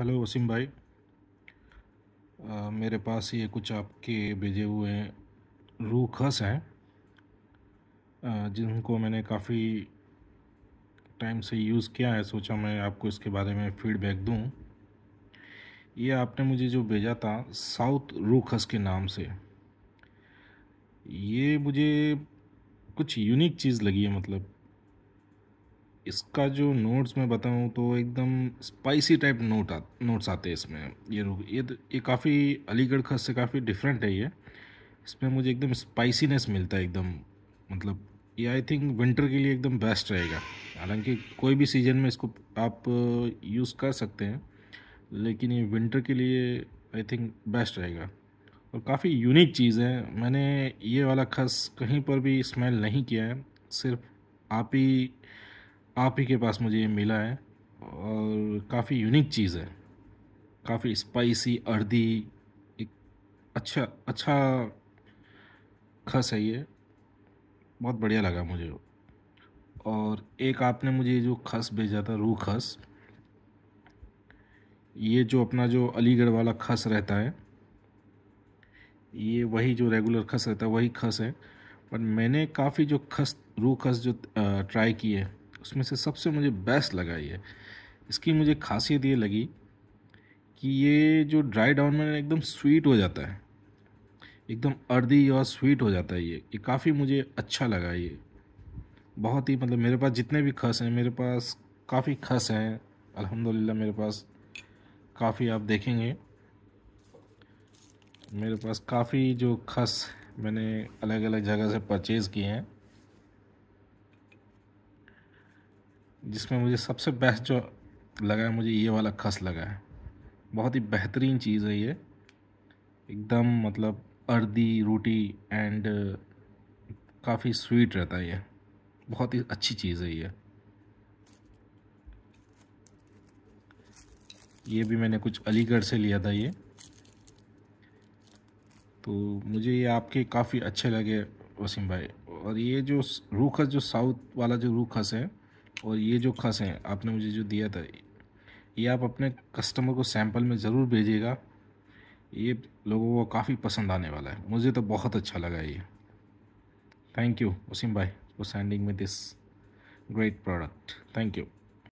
hello Wasim भाई आ, मेरे पास ये कुछ आपके भेजे हुए रूखस हैं जिनको मैंने काफ़ी टाइम से यूज़ किया है सोचा मैं आपको इसके बारे में फीडबैक दूं ये आपने मुझे जो भेजा था साउथ रूखस के नाम से ये मुझे कुछ यूनिक चीज़ लगी है मतलब इसका जो नोट्स मैं बताऊं तो एकदम स्पाइसी टाइप नोट आ, नोट्स आते हैं इसमें ये ये तो, ये काफ़ी अलीगढ़ खस से काफ़ी डिफरेंट है ये इसमें मुझे एकदम स्पाइसीनेस मिलता है एकदम मतलब ये आई थिंक विंटर के लिए एकदम बेस्ट रहेगा हालांकि कोई भी सीजन में इसको आप यूज़ uh, कर सकते हैं लेकिन ये विंटर के लिए आई थिंक बेस्ट रहेगा और काफ़ी यूनिक चीज़ है मैंने ये वाला खस कहीं पर भी स्मेल नहीं किया है सिर्फ आप ही आप ही के पास मुझे ये मिला है और काफ़ी यूनिक चीज़ है काफ़ी स्पाइसी अर्दी एक अच्छा अच्छा खस है ये बहुत बढ़िया लगा मुझे और एक आपने मुझे जो खस भेजा था रूह खस ये जो अपना जो अलीगढ़ वाला खस रहता है ये वही जो रेगुलर खस रहता है वही खस है पर मैंने काफ़ी जो खस रूह खस जो ट्राई की है उसमें से सबसे मुझे बेस्ट लगा ये इसकी मुझे खासियत ये लगी कि ये जो ड्राई डाउन में एकदम स्वीट हो जाता है एकदम अर्दी और स्वीट हो जाता है ये ये काफ़ी मुझे अच्छा लगा ये बहुत ही मतलब मेरे पास जितने भी खस हैं मेरे पास काफ़ी खस हैं अल्हम्दुलिल्लाह मेरे पास काफ़ी आप देखेंगे मेरे पास काफ़ी जो खस मैंने अलग अलग जगह से परचेज़ किए हैं जिसमें मुझे सबसे बेस्ट जो लगा है मुझे ये वाला खस लगा है बहुत ही बेहतरीन चीज़ है ये एकदम मतलब अर्दी रोटी एंड काफ़ी स्वीट रहता है ये बहुत ही अच्छी चीज़ है ये ये भी मैंने कुछ अलीगढ़ से लिया था ये तो मुझे ये आपके काफ़ी अच्छे लगे वसीम भाई और ये जो रूखस जो साउथ वाला जो रूखस है और ये जो खस है आपने मुझे जो दिया था ये आप अपने कस्टमर को सैम्पल में ज़रूर भेजिएगा ये लोगों को काफ़ी पसंद आने वाला है मुझे तो बहुत अच्छा लगा ये थैंक यू वसीम भाई for sending me this great product thank you